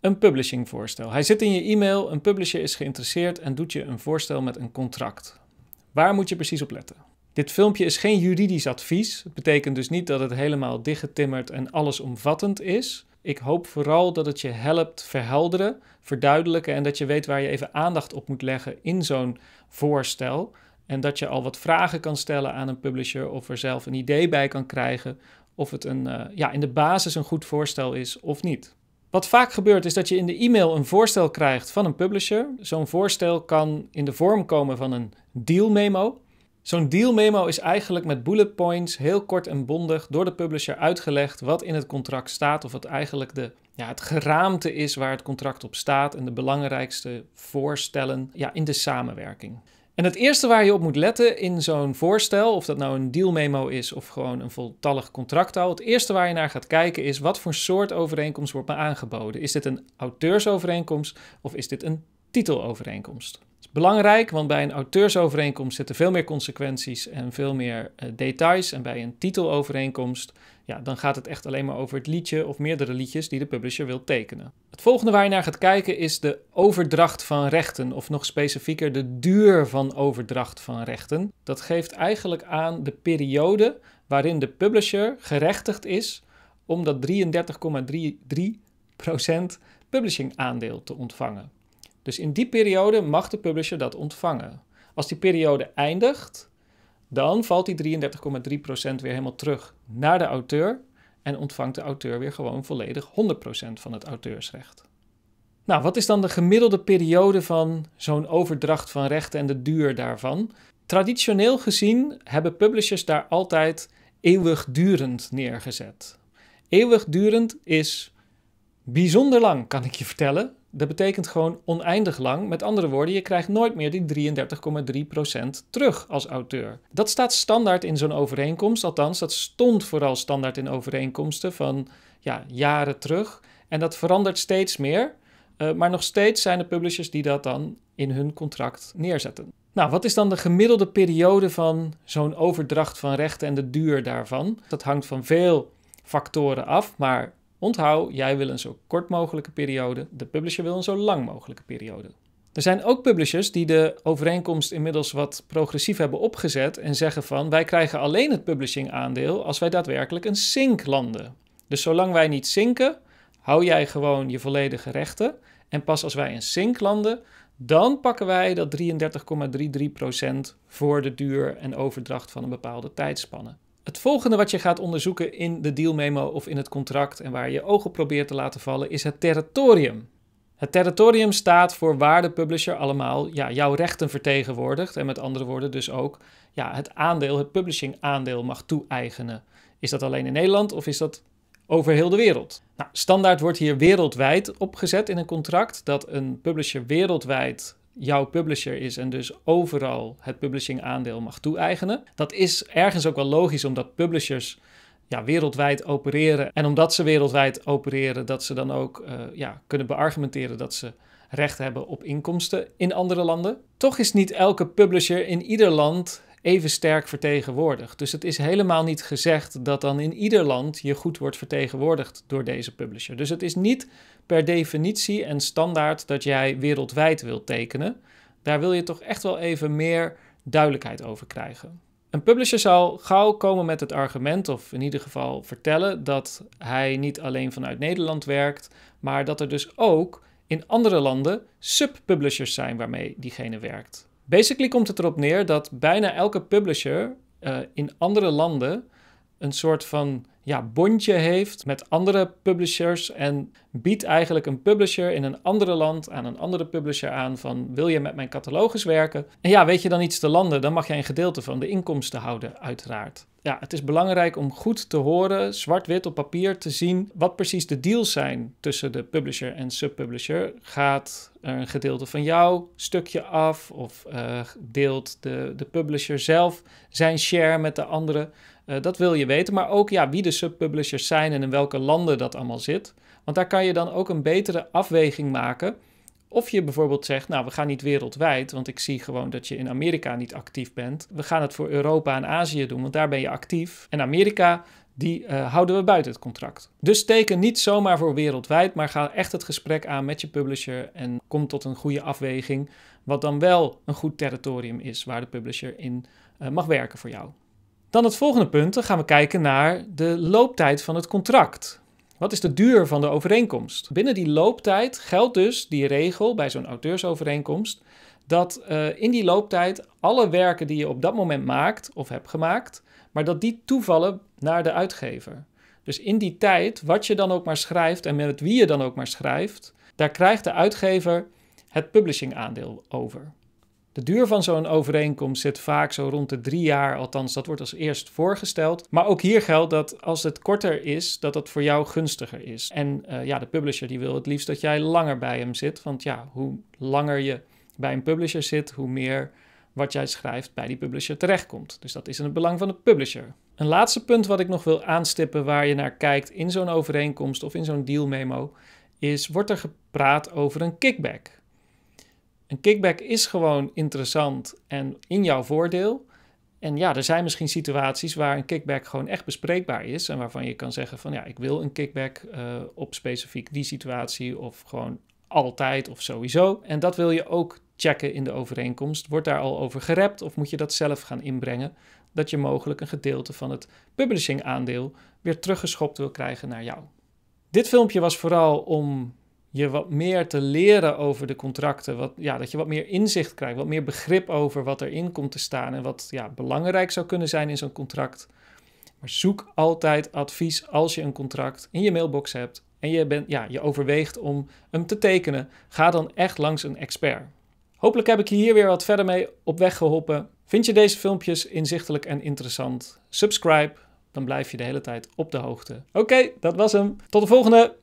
een publishingvoorstel. Hij zit in je e-mail, een publisher is geïnteresseerd en doet je een voorstel met een contract. Waar moet je precies op letten? Dit filmpje is geen juridisch advies. Het betekent dus niet dat het helemaal dichtgetimmerd en allesomvattend is. Ik hoop vooral dat het je helpt verhelderen, verduidelijken en dat je weet waar je even aandacht op moet leggen in zo'n voorstel. En dat je al wat vragen kan stellen aan een publisher of er zelf een idee bij kan krijgen of het een, eh, ja, in de basis een goed voorstel is of niet. Wat vaak gebeurt is dat je in de e-mail een voorstel krijgt van een publisher. Zo'n voorstel kan in de vorm komen van een deal memo. Zo'n deal memo is eigenlijk met bullet points heel kort en bondig door de publisher uitgelegd wat in het contract staat of wat eigenlijk de, ja, het geraamte is waar het contract op staat en de belangrijkste voorstellen ja, in de samenwerking. En het eerste waar je op moet letten in zo'n voorstel, of dat nou een dealmemo is of gewoon een voltallig contract al, het eerste waar je naar gaat kijken is wat voor soort overeenkomst wordt me aangeboden. Is dit een auteursovereenkomst of is dit een titelovereenkomst? Dat is belangrijk, want bij een auteursovereenkomst zitten veel meer consequenties en veel meer eh, details. En bij een titelovereenkomst, ja, dan gaat het echt alleen maar over het liedje of meerdere liedjes die de publisher wil tekenen. Het volgende waar je naar gaat kijken is de overdracht van rechten, of nog specifieker de duur van overdracht van rechten. Dat geeft eigenlijk aan de periode waarin de publisher gerechtigd is om dat 33,33% publishing aandeel te ontvangen. Dus in die periode mag de publisher dat ontvangen. Als die periode eindigt, dan valt die 33,3% weer helemaal terug naar de auteur en ontvangt de auteur weer gewoon volledig 100% van het auteursrecht. Nou, wat is dan de gemiddelde periode van zo'n overdracht van rechten en de duur daarvan? Traditioneel gezien hebben publishers daar altijd eeuwigdurend neergezet. Eeuwigdurend is bijzonder lang, kan ik je vertellen. Dat betekent gewoon oneindig lang. Met andere woorden, je krijgt nooit meer die 33,3% terug als auteur. Dat staat standaard in zo'n overeenkomst, althans, dat stond vooral standaard in overeenkomsten van ja, jaren terug. En dat verandert steeds meer. Eh, maar nog steeds zijn er publishers die dat dan in hun contract neerzetten. Nou, wat is dan de gemiddelde periode van zo'n overdracht van rechten en de duur daarvan? Dat hangt van veel factoren af, maar Onthoud, jij wil een zo kort mogelijke periode, de publisher wil een zo lang mogelijke periode. Er zijn ook publishers die de overeenkomst inmiddels wat progressief hebben opgezet en zeggen van wij krijgen alleen het publishing aandeel als wij daadwerkelijk een sync landen. Dus zolang wij niet zinken, hou jij gewoon je volledige rechten en pas als wij een sync landen, dan pakken wij dat 33,33% voor de duur en overdracht van een bepaalde tijdspanne. Het volgende wat je gaat onderzoeken in de dealmemo of in het contract en waar je ogen probeert te laten vallen is het territorium. Het territorium staat voor waar de publisher allemaal ja, jouw rechten vertegenwoordigt en met andere woorden dus ook ja, het aandeel, het publishing aandeel mag toe-eigenen. Is dat alleen in Nederland of is dat over heel de wereld? Nou, standaard wordt hier wereldwijd opgezet in een contract dat een publisher wereldwijd jouw publisher is en dus overal het publishing aandeel mag toe-eigenen. Dat is ergens ook wel logisch, omdat publishers ja, wereldwijd opereren. En omdat ze wereldwijd opereren, dat ze dan ook eh, ja, kunnen beargumenteren dat ze recht hebben op inkomsten in andere landen. Toch is niet elke publisher in ieder land even sterk vertegenwoordigd. Dus het is helemaal niet gezegd dat dan in ieder land je goed wordt vertegenwoordigd door deze publisher. Dus het is niet per definitie en standaard dat jij wereldwijd wilt tekenen. Daar wil je toch echt wel even meer duidelijkheid over krijgen. Een publisher zal gauw komen met het argument, of in ieder geval vertellen, dat hij niet alleen vanuit Nederland werkt, maar dat er dus ook in andere landen subpublishers zijn waarmee diegene werkt. Basically komt het erop neer dat bijna elke publisher eh, in andere landen een soort van ja, bondje heeft met andere publishers en biedt eigenlijk een publisher in een andere land aan een andere publisher aan van wil je met mijn catalogus werken? En ja, weet je dan iets te landen, dan mag jij een gedeelte van de inkomsten houden, uiteraard. Ja, het is belangrijk om goed te horen, zwart-wit op papier te zien wat precies de deals zijn tussen de publisher en subpublisher. Gaat er een gedeelte van jouw stukje af of eh, deelt de, de publisher zelf zijn share met de andere? Eh, dat wil je weten, maar ook ja, wie de Publishers zijn en in welke landen dat allemaal zit. Want daar kan je dan ook een betere afweging maken. Of je bijvoorbeeld zegt, nou we gaan niet wereldwijd, want ik zie gewoon dat je in Amerika niet actief bent. We gaan het voor Europa en Azië doen, want daar ben je actief. En Amerika, die eh, houden we buiten het contract. Dus teken niet zomaar voor wereldwijd, maar ga echt het gesprek aan met je publisher en kom tot een goede afweging. Wat dan wel een goed territorium is waar de publisher in eh, mag werken voor jou. Dan het volgende punt, dan gaan we kijken naar de looptijd van het contract. Wat is de duur van de overeenkomst? Binnen die looptijd geldt dus die regel bij zo'n auteursovereenkomst dat eh, in die looptijd alle werken die je op dat moment maakt of hebt gemaakt, maar dat die toevallen naar de uitgever. Dus in die tijd, wat je dan ook maar schrijft en met wie je dan ook maar schrijft, daar krijgt de uitgever het publishing aandeel over. De duur van zo'n overeenkomst zit vaak zo rond de drie jaar, althans dat wordt als eerst voorgesteld. Maar ook hier geldt dat als het korter is, dat dat voor jou gunstiger is. En eh, ja, de publisher die wil het liefst dat jij langer bij hem zit, want ja, hoe langer je bij een publisher zit, hoe meer wat jij schrijft bij die publisher terechtkomt. Dus dat is in het belang van de publisher. Een laatste punt wat ik nog wil aanstippen waar je naar kijkt in zo'n overeenkomst of in zo'n dealmemo is: wordt er gepraat over een kickback? Een kickback is gewoon interessant en in jouw voordeel. En ja, er zijn misschien situaties waar een kickback gewoon echt bespreekbaar is. En waarvan je kan zeggen van ja, ik wil een kickback eh, op specifiek die situatie. Of gewoon altijd of sowieso. En dat wil je ook checken in de overeenkomst. Wordt daar al over gerept of moet je dat zelf gaan inbrengen? Dat je mogelijk een gedeelte van het publishing aandeel weer teruggeschopt wil krijgen naar jou. Dit filmpje was vooral om je wat meer te leren over de contracten. Wat, ja, dat je wat meer inzicht krijgt, wat meer begrip over wat erin komt te staan en wat ja, belangrijk zou kunnen zijn in zo'n contract. Maar zoek altijd advies als je een contract in je mailbox hebt en je, bent ja, je overweegt om hem te tekenen. Ga dan echt langs een expert. Hopelijk heb ik je hier weer wat verder mee op weg geholpen. Vind je deze filmpjes inzichtelijk en interessant? Subscribe, dan blijf je de hele tijd op de hoogte. Oké, dat was hem. Tot de volgende!